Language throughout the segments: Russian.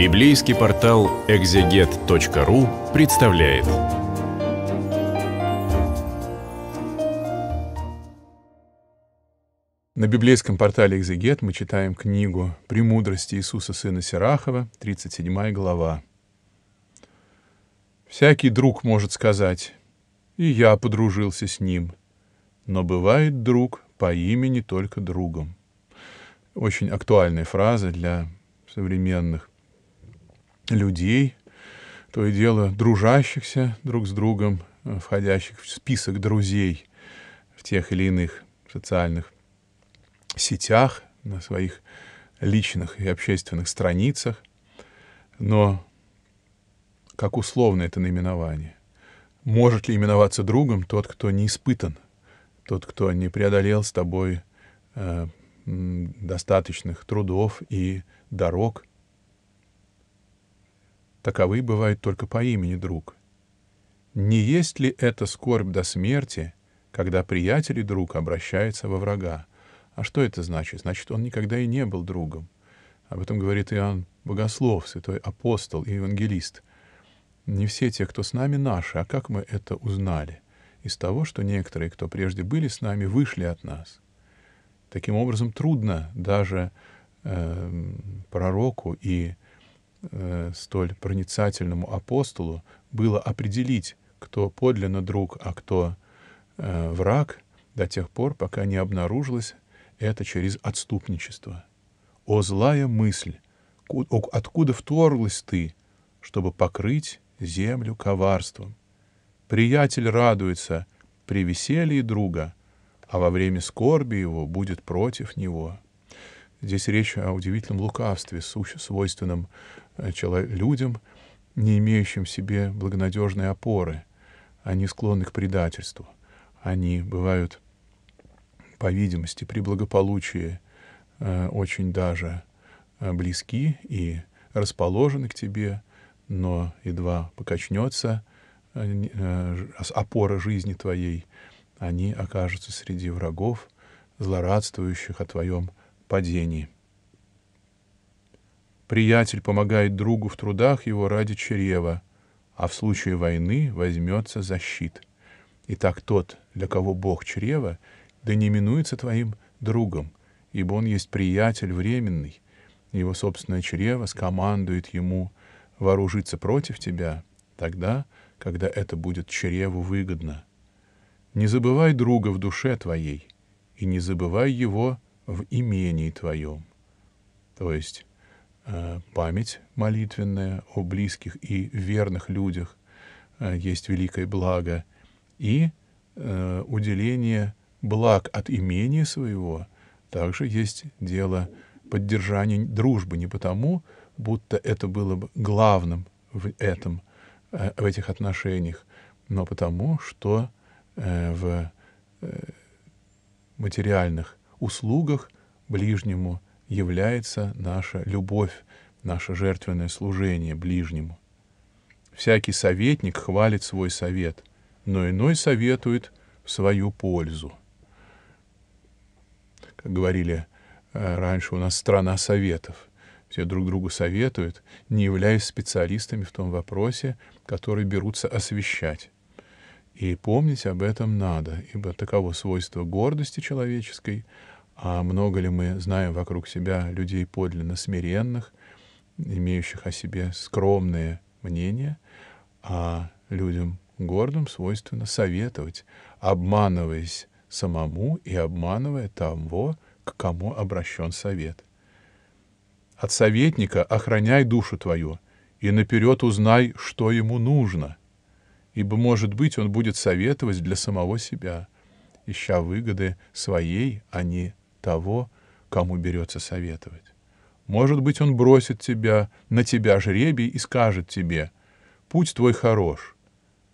Библейский портал экзегет.ру представляет. На библейском портале «Экзегет» мы читаем книгу «Премудрости Иисуса Сына Сирахова», 37 глава. «Всякий друг может сказать, и я подружился с ним, но бывает друг по имени только другом». Очень актуальная фраза для современных людей, то и дело дружащихся друг с другом, э, входящих в список друзей в тех или иных социальных сетях, на своих личных и общественных страницах. Но как условно это наименование? Может ли именоваться другом тот, кто не испытан, тот, кто не преодолел с тобой э, достаточных трудов и дорог – Таковы бывают только по имени друг. Не есть ли это скорбь до смерти, когда приятель и друг обращается во врага? А что это значит? Значит, он никогда и не был другом. Об этом говорит Иоанн Богослов, святой апостол и евангелист. Не все те, кто с нами, наши. А как мы это узнали? Из того, что некоторые, кто прежде были с нами, вышли от нас. Таким образом, трудно даже э, пророку и Э, столь проницательному апостолу было определить, кто подлинно друг, а кто э, враг, до тех пор, пока не обнаружилось это через отступничество. «О злая мысль! Откуда вторглась ты, чтобы покрыть землю коварством? Приятель радуется при веселье друга, а во время скорби его будет против него». Здесь речь о удивительном лукавстве, свойственном э, людям, не имеющим в себе благонадежной опоры. Они склонны к предательству. Они бывают, по видимости, при благополучии э, очень даже э, близки и расположены к тебе, но едва покачнется опора жизни твоей, они окажутся среди врагов, злорадствующих о твоем падении. Приятель помогает другу в трудах его ради чрева, а в случае войны возьмется за щит. Итак, тот, для кого Бог чрева, да не минуется твоим другом, ибо он есть приятель временный, его собственное чрево скомандует ему вооружиться против тебя тогда, когда это будет чреву выгодно. Не забывай друга в душе твоей, и не забывай его в имении твоем. То есть э, память молитвенная о близких и верных людях э, есть великое благо, и э, уделение благ от имения своего также есть дело поддержания дружбы, не потому, будто это было бы главным в этом, в этих отношениях, но потому, что в материальных услугах ближнему является наша любовь, наше жертвенное служение ближнему. Всякий советник хвалит свой совет, но иной советует в свою пользу. Как говорили э, раньше, у нас страна советов. Все друг другу советуют, не являясь специалистами в том вопросе, который берутся освещать. И помнить об этом надо, ибо таково свойство гордости человеческой — а много ли мы знаем вокруг себя людей подлинно смиренных, имеющих о себе скромные мнения, а людям гордым свойственно советовать, обманываясь самому и обманывая того, к кому обращен совет. От советника охраняй душу твою и наперед узнай, что ему нужно, ибо, может быть, он будет советовать для самого себя, ища выгоды своей, а не того, кому берется советовать. Может быть, он бросит тебя, на тебя жребий и скажет тебе, «Путь твой хорош»,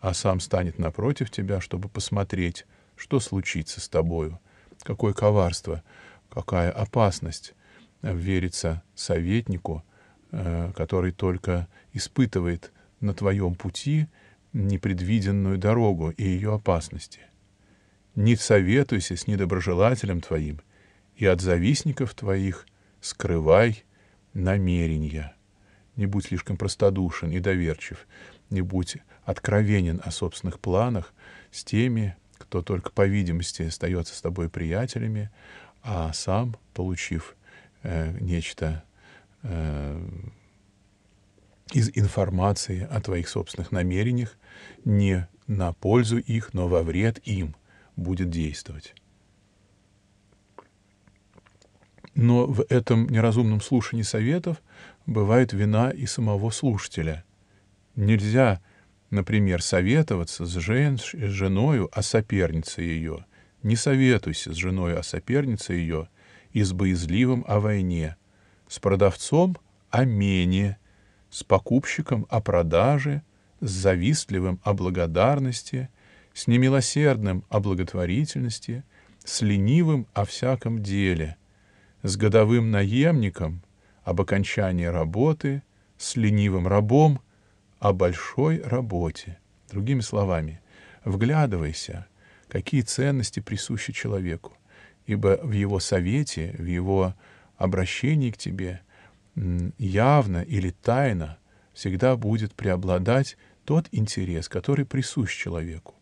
а сам станет напротив тебя, чтобы посмотреть, что случится с тобою. Какое коварство, какая опасность вериться советнику, э, который только испытывает на твоем пути непредвиденную дорогу и ее опасности. Не советуйся с недоброжелателем твоим, и от завистников твоих скрывай намерения. Не будь слишком простодушен и доверчив, не будь откровенен о собственных планах с теми, кто только по видимости остается с тобой приятелями, а сам, получив э, нечто э, из информации о твоих собственных намерениях, не на пользу их, но во вред им будет действовать. Но в этом неразумном слушании советов бывает вина и самого слушателя. Нельзя, например, советоваться с, жен, с женою о сопернице ее. Не советуйся с женой о сопернице ее и с боязливым о войне, с продавцом о мене, с покупщиком о продаже, с завистливым о благодарности, с немилосердным о благотворительности, с ленивым о всяком деле — с годовым наемником, об окончании работы, с ленивым рабом, о большой работе. Другими словами, вглядывайся, какие ценности присущи человеку, ибо в его совете, в его обращении к тебе явно или тайно всегда будет преобладать тот интерес, который присущ человеку.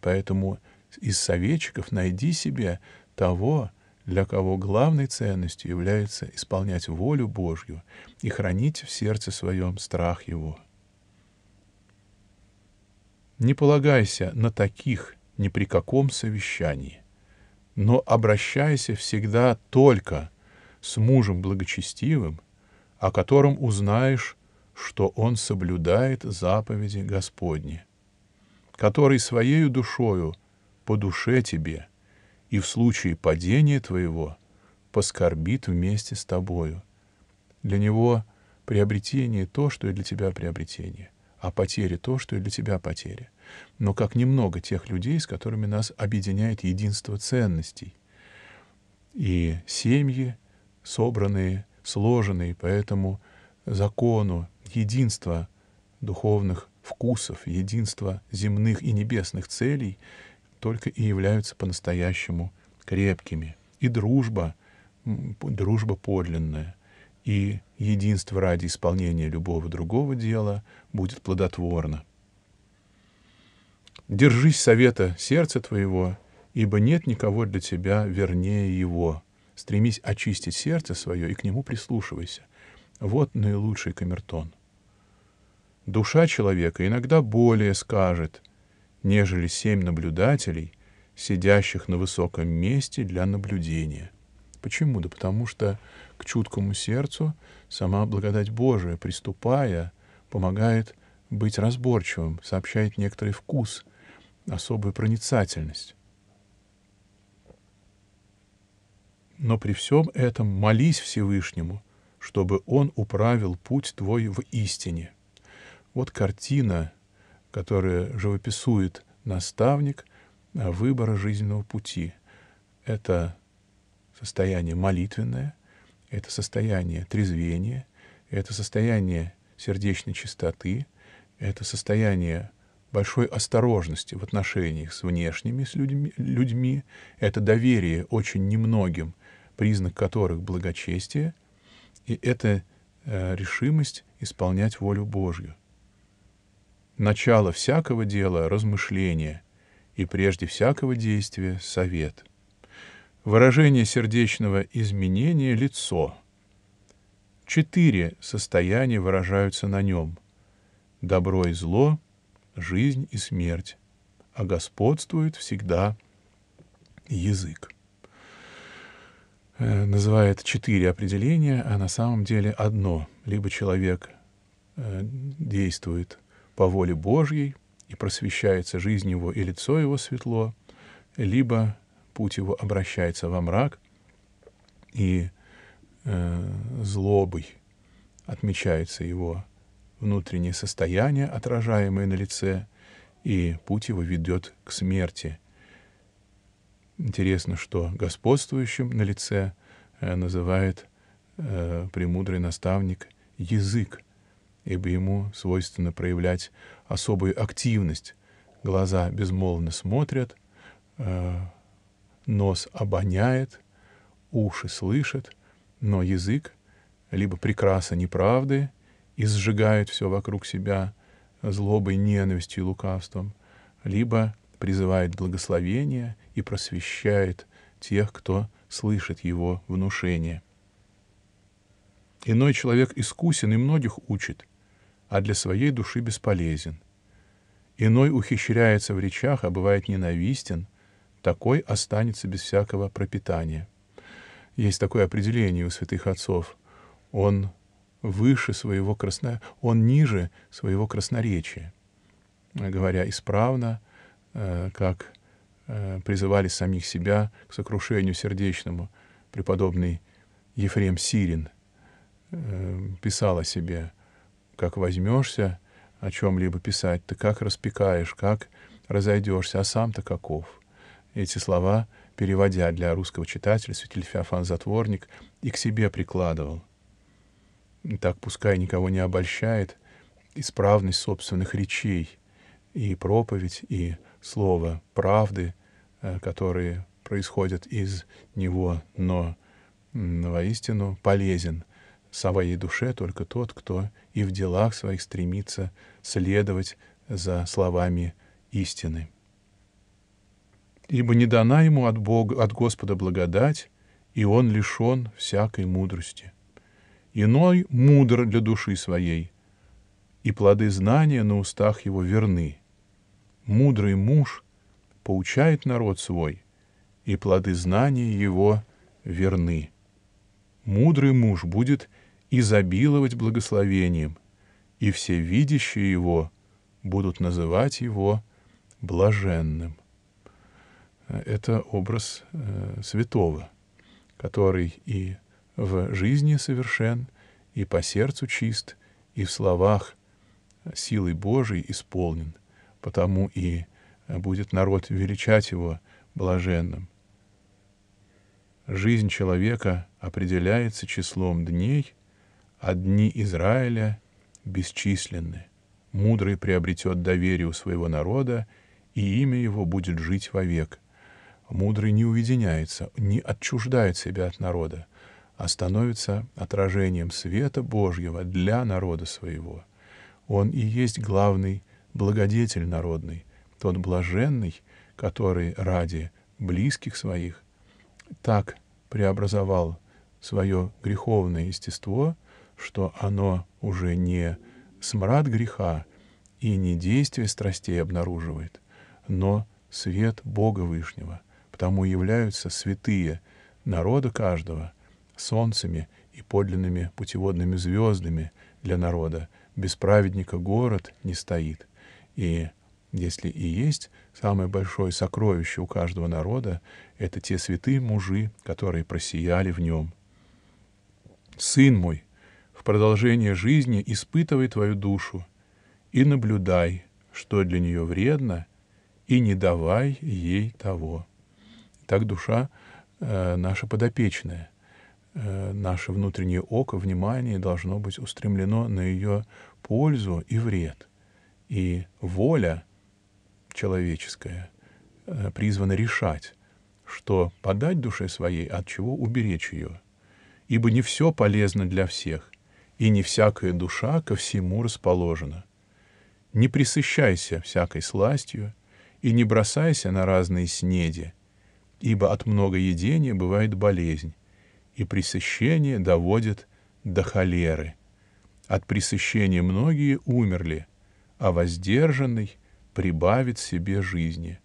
Поэтому из советчиков найди себе того, для кого главной ценностью является исполнять волю Божью и хранить в сердце своем страх Его. Не полагайся на таких ни при каком совещании, но обращайся всегда только с мужем благочестивым, о котором узнаешь, что он соблюдает заповеди Господни, который своею душою по душе тебе — и в случае падения твоего поскорбит вместе с тобою. Для него приобретение то, что и для тебя приобретение, а потеря то, что и для тебя потеря. Но как немного тех людей, с которыми нас объединяет единство ценностей. И семьи, собранные, сложенные по этому закону, единства духовных вкусов, единства земных и небесных целей — только и являются по-настоящему крепкими. И дружба, дружба подлинная, и единство ради исполнения любого другого дела будет плодотворно. Держись совета сердца твоего, ибо нет никого для тебя вернее его. Стремись очистить сердце свое и к нему прислушивайся. Вот наилучший камертон. Душа человека иногда более скажет — нежели семь наблюдателей, сидящих на высоком месте для наблюдения. Почему? Да потому что к чуткому сердцу сама благодать Божия, приступая, помогает быть разборчивым, сообщает некоторый вкус, особую проницательность. Но при всем этом молись Всевышнему, чтобы Он управил путь твой в истине. Вот картина — которое живописует наставник а, выбора жизненного пути. Это состояние молитвенное, это состояние трезвения, это состояние сердечной чистоты, это состояние большой осторожности в отношениях с внешними с людьми, людьми, это доверие очень немногим, признак которых благочестие, и это э, решимость исполнять волю Божью — Начало всякого дела — размышление, и прежде всякого действия — совет. Выражение сердечного изменения — лицо. Четыре состояния выражаются на нем. Добро и зло, жизнь и смерть. А господствует всегда язык. Э, называет четыре определения, а на самом деле одно. Либо человек э, действует — по воле Божьей, и просвещается жизнь его, и лицо его светло, либо путь его обращается во мрак, и э, злобой отмечается его внутреннее состояние, отражаемое на лице, и путь его ведет к смерти. Интересно, что господствующим на лице э, называет э, премудрый наставник язык, ибо ему свойственно проявлять особую активность. Глаза безмолвно смотрят, э, нос обоняет, уши слышат, но язык либо прекраса неправды и сжигает все вокруг себя злобой, ненавистью и лукавством, либо призывает благословение и просвещает тех, кто слышит его внушение. Иной человек искусен и многих учит — а для своей души бесполезен. Иной ухищряется в речах, а бывает ненавистен, такой останется без всякого пропитания. Есть такое определение у святых отцов. Он выше своего красно... он ниже своего красноречия. Говоря исправно, э, как э, призывали самих себя к сокрушению сердечному, преподобный Ефрем Сирин э, писал о себе — как возьмешься о чем-либо писать, ты как распекаешь, как разойдешься, а сам-то каков. Эти слова, переводя для русского читателя, святитель Феофан Затворник и к себе прикладывал. так пускай никого не обольщает исправность собственных речей и проповедь, и слово правды, э, которые происходят из него, но воистину полезен — своей душе только тот, кто и в делах своих стремится следовать за словами истины. Ибо не дана ему от, Бога, от Господа благодать, и он лишен всякой мудрости. Иной мудр для души своей, и плоды знания на устах его верны. Мудрый муж поучает народ свой, и плоды знания его верны. Мудрый муж будет изобиловать благословением, и все видящие его будут называть его блаженным. Это образ э, святого, который и в жизни совершен, и по сердцу чист, и в словах силой Божией исполнен, потому и будет народ величать его блаженным. Жизнь человека определяется числом дней — Одни Израиля бесчисленны. Мудрый приобретет доверие у своего народа, и имя его будет жить вовек. Мудрый не уединяется, не отчуждает себя от народа, а становится отражением света Божьего для народа своего. Он и есть главный благодетель народный, тот блаженный, который ради близких своих так преобразовал свое греховное естество что оно уже не смрад греха и не действие страстей обнаруживает, но свет Бога Вышнего, потому являются святые народа каждого солнцами и подлинными путеводными звездами для народа. Без праведника город не стоит. И если и есть самое большое сокровище у каждого народа, это те святые мужи, которые просияли в нем. «Сын мой», в продолжение жизни испытывай твою душу и наблюдай, что для нее вредно, и не давай ей того. Так душа э, наша подопечная, э, наше внутреннее око, внимание должно быть устремлено на ее пользу и вред. И воля человеческая э, призвана решать, что подать душе своей, от чего уберечь ее. Ибо не все полезно для всех, и не всякая душа ко всему расположена. Не присыщайся всякой сластью и не бросайся на разные снеди, ибо от многоедения бывает болезнь, и присыщение доводит до холеры. От присыщения многие умерли, а воздержанный прибавит себе жизни.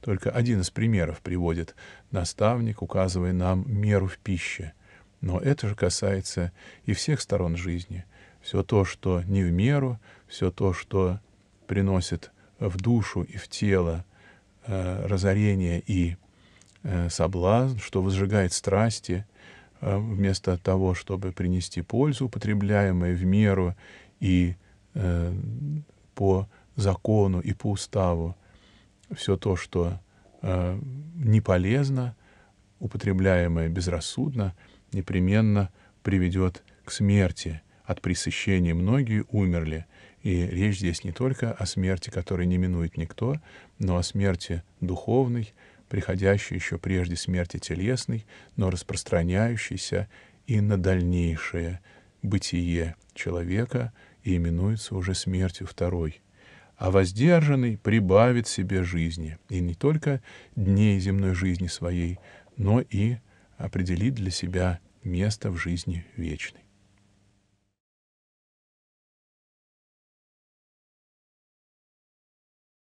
Только один из примеров приводит наставник, указывая нам меру в пище — но это же касается и всех сторон жизни. Все то, что не в меру, все то, что приносит в душу и в тело э, разорение и э, соблазн, что возжигает страсти, э, вместо того, чтобы принести пользу, употребляемое в меру и э, по закону и по уставу, все то, что э, не полезно, употребляемое безрассудно, непременно приведет к смерти. От пресыщения многие умерли, и речь здесь не только о смерти, которой не минует никто, но о смерти духовной, приходящей еще прежде смерти телесной, но распространяющейся и на дальнейшее бытие человека и именуется уже смертью второй. А воздержанный прибавит себе жизни, и не только дней земной жизни своей, но и определить для себя место в жизни вечной.